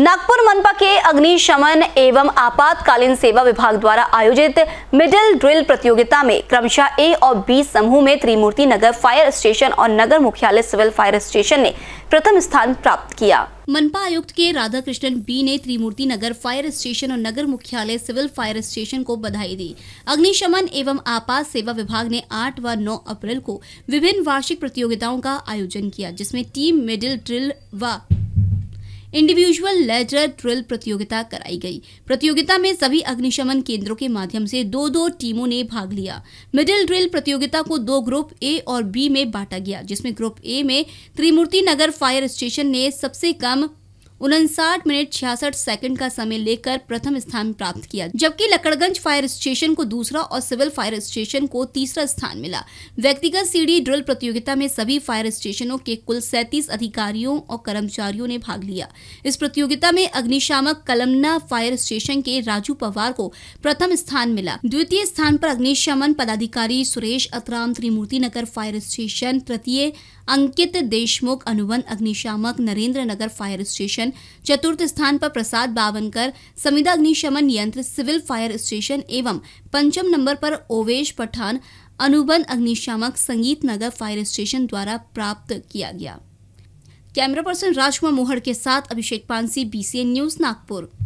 नागपुर मनपा के अग्निशमन एवं आपातकालीन सेवा विभाग द्वारा आयोजित मिडिल ड्रिल प्रतियोगिता में क्रमशः ए और बी समूह में त्रिमूर्ति नगर फायर स्टेशन और नगर मुख्यालय सिविल फायर स्टेशन ने प्रथम स्थान प्राप्त किया मनपा आयुक्त के राधा कृष्णन बी ने त्रिमूर्ति नगर फायर स्टेशन और नगर मुख्यालय सिविल फायर स्टेशन को बधाई दी अग्निशमन एवं आपात सेवा विभाग ने 8 व 9 अप्रैल को विभिन्न वार्षिक प्रतियोगिताओं का आयोजन किया जिसमें टीम मिडिल ड्रिल व इंडिविजुअल लेजर ड्रिल प्रतियोगिता कराई गई प्रतियोगिता में सभी अग्निशमन केंद्रों के माध्यम से दो दो टीमों ने भाग लिया मिडिल ड्रिल प्रतियोगिता को दो ग्रुप ए और बी में बांटा गया जिसमें ग्रुप ए में त्रिमूर्ति नगर फायर स्टेशन ने सबसे कम उनसाठ मिनट छियासठ सेकंड का समय लेकर प्रथम स्थान प्राप्त किया जबकि लकड़गंज फायर स्टेशन को दूसरा और सिविल फायर स्टेशन को तीसरा स्थान मिला व्यक्तिगत सीढ़ी ड्रिल प्रतियोगिता में सभी फायर स्टेशनों के कुल सैतीस अधिकारियों और कर्मचारियों ने भाग लिया इस प्रतियोगिता में अग्निशामक कलमना फायर स्टेशन के राजू पवार को प्रथम स्थान मिला द्वितीय स्थान पर अग्निशमन पदाधिकारी सुरेश अतराम त्रिमूर्ति नगर फायर स्टेशन तृतीय अंकित देशमुख अनुबंध अग्निशामक Narendra Nagar fire station station चतुर्थ स्थान पर प्रसाद बावनकर समिदा अग्निशमन यंत्र सिविल फायर स्टेशन एवं पंचम नंबर पर ओवेश पठान अनुबंध अग्निशामक संगीत नगर फायर स्टेशन द्वारा प्राप्त किया गया कैमरा पर्सन राजकुमार मोहर के साथ अभिषेक पांसी बीसीएन न्यूज नागपुर